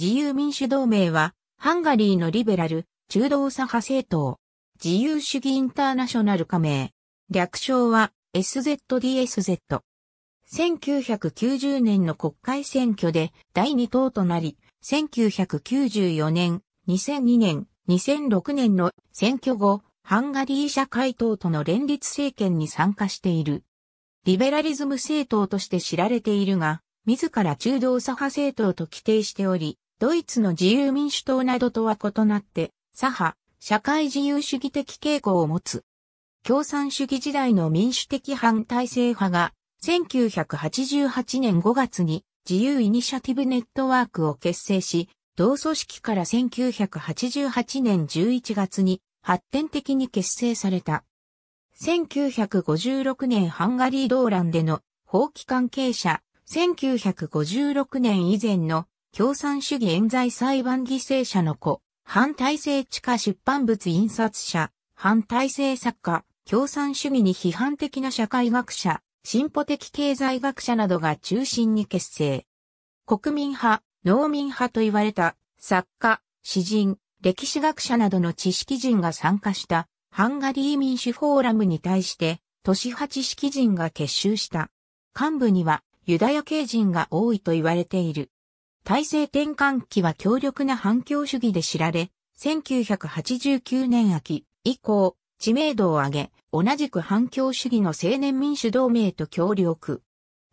自由民主同盟は、ハンガリーのリベラル、中道左派政党、自由主義インターナショナル加盟。略称は SZDSZ。1990年の国会選挙で第2党となり、1994年、2002年、2006年の選挙後、ハンガリー社会党との連立政権に参加している。リベラリズム政党として知られているが、自ら中道左派政党と規定しており、ドイツの自由民主党などとは異なって、左派、社会自由主義的傾向を持つ。共産主義時代の民主的反体制派が、1988年5月に自由イニシアティブネットワークを結成し、同組織から1988年11月に発展的に結成された。1956年ハンガリー動乱での法規関係者、1956年以前の共産主義冤罪裁判犠牲者の子、反体制地下出版物印刷者、反体制作家、共産主義に批判的な社会学者、進歩的経済学者などが中心に結成。国民派、農民派と言われた作家、詩人、歴史学者などの知識人が参加したハンガリー民主フォーラムに対して都市派知識人が結集した。幹部にはユダヤ系人が多いと言われている。体制転換期は強力な反共主義で知られ、1989年秋以降、知名度を上げ、同じく反共主義の青年民主同盟と協力。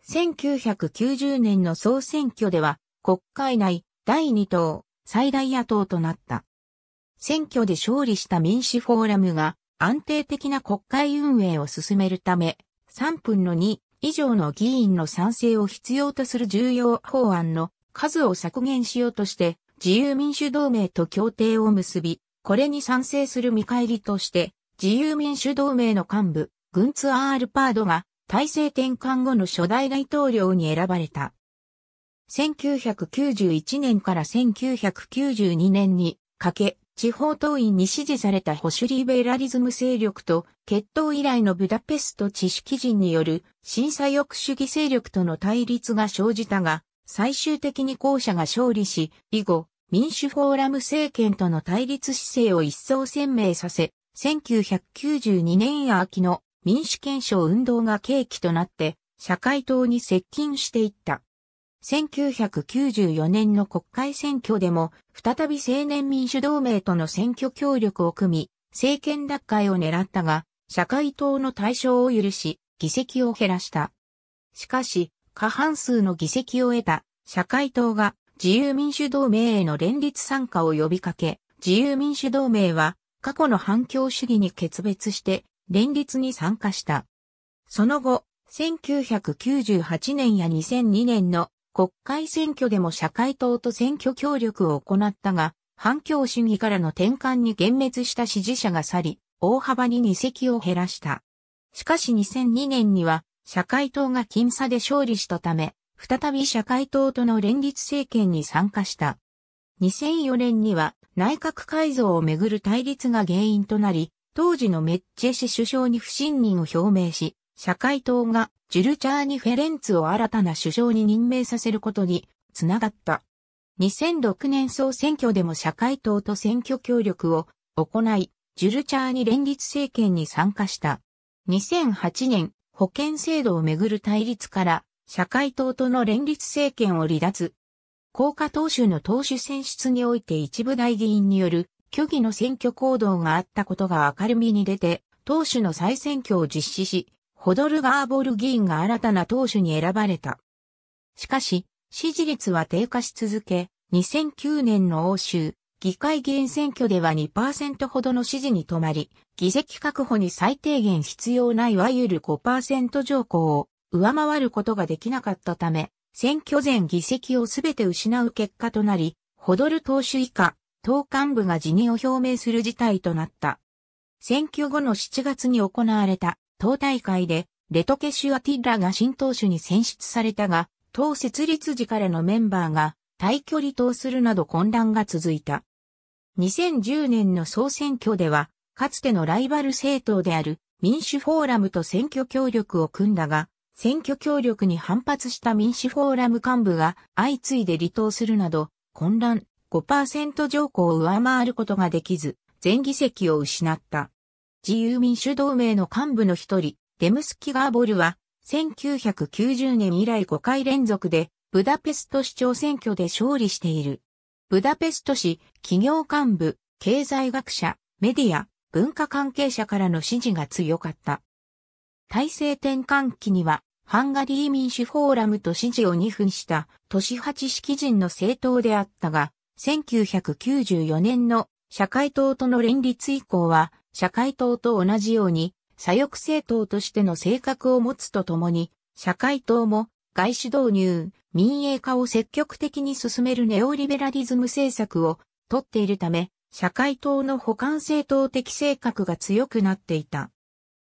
1990年の総選挙では、国会内第2党、最大野党となった。選挙で勝利した民主フォーラムが安定的な国会運営を進めるため、3分の2以上の議員の賛成を必要とする重要法案の数を削減しようとして、自由民主同盟と協定を結び、これに賛成する見返りとして、自由民主同盟の幹部、グンツ・アール・パードが、体制転換後の初代大統領に選ばれた。1991年から1992年にかけ、地方党員に支持された保守リベラリズム勢力と、決闘以来のブダペスト知識人による審査抑主義勢力との対立が生じたが、最終的に後者が勝利し、以後、民主フォーラム政権との対立姿勢を一層鮮明させ、1992年秋の民主憲章運動が契機となって、社会党に接近していった。1994年の国会選挙でも、再び青年民主同盟との選挙協力を組み、政権奪回を狙ったが、社会党の対象を許し、議席を減らした。しかし、過半数の議席を得た社会党が自由民主同盟への連立参加を呼びかけ、自由民主同盟は過去の反共主義に決別して連立に参加した。その後、1998年や2002年の国会選挙でも社会党と選挙協力を行ったが、反共主義からの転換に幻滅した支持者が去り、大幅に議席を減らした。しかし2002年には社会党が僅差で勝利したため、再び社会党との連立政権に参加した。2004年には内閣改造をめぐる対立が原因となり、当時のメッチェ氏首相に不信任を表明し、社会党がジュルチャーニ・フェレンツを新たな首相に任命させることにつながった。2006年総選挙でも社会党と選挙協力を行い、ジュルチャーニ連立政権に参加した。2008年、保険制度をめぐる対立から、社会党との連立政権を離脱。高下党首の党首選出において一部大議員による虚偽の選挙行動があったことが明るみに出て、党首の再選挙を実施し、ホドルガーボル議員が新たな党首に選ばれた。しかし、支持率は低下し続け、2009年の欧州議会議員選挙では2%ほどの支持に止まり、議席確保に最低限必要ないわゆる5%条項を上回ることができなかったため、選挙前議席をすべて失う結果となり、ホドル党首以下、党幹部が辞任を表明する事態となった。選挙後の7月に行われた党大会で、レトケシュアティッラが新党首に選出されたが、党設立時からのメンバーが対距離党するなど混乱が続いた。2010年の総選挙では、かつてのライバル政党である民主フォーラムと選挙協力を組んだが、選挙協力に反発した民主フォーラム幹部が相次いで離党するなど、混乱5%条項を上回ることができず、全議席を失った。自由民主同盟の幹部の一人、デムスキガーボルは、1990年以来5回連続でブダペスト市長選挙で勝利している。ブダペスト市、企業幹部、経済学者、メディア、文化関係者からの支持が強かった。体制転換期には、ハンガリー民主フォーラムと支持を2分した都市八式人の政党であったが、1994年の社会党との連立以降は、社会党と同じように左翼政党としての性格を持つとともに、社会党も外資導入、民営化を積極的に進めるネオリベラリズム政策を取っているため、社会党の補完政党的性格が強くなっていた。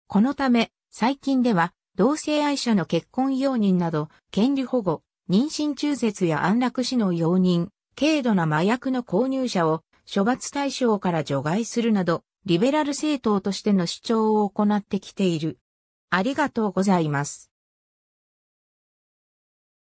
このため、最近では、同性愛者の結婚容認など、権利保護、妊娠中絶や安楽死の容認、軽度な麻薬の購入者を処罰対象から除外するなど、リベラル政党としての主張を行ってきている。ありがとうございます。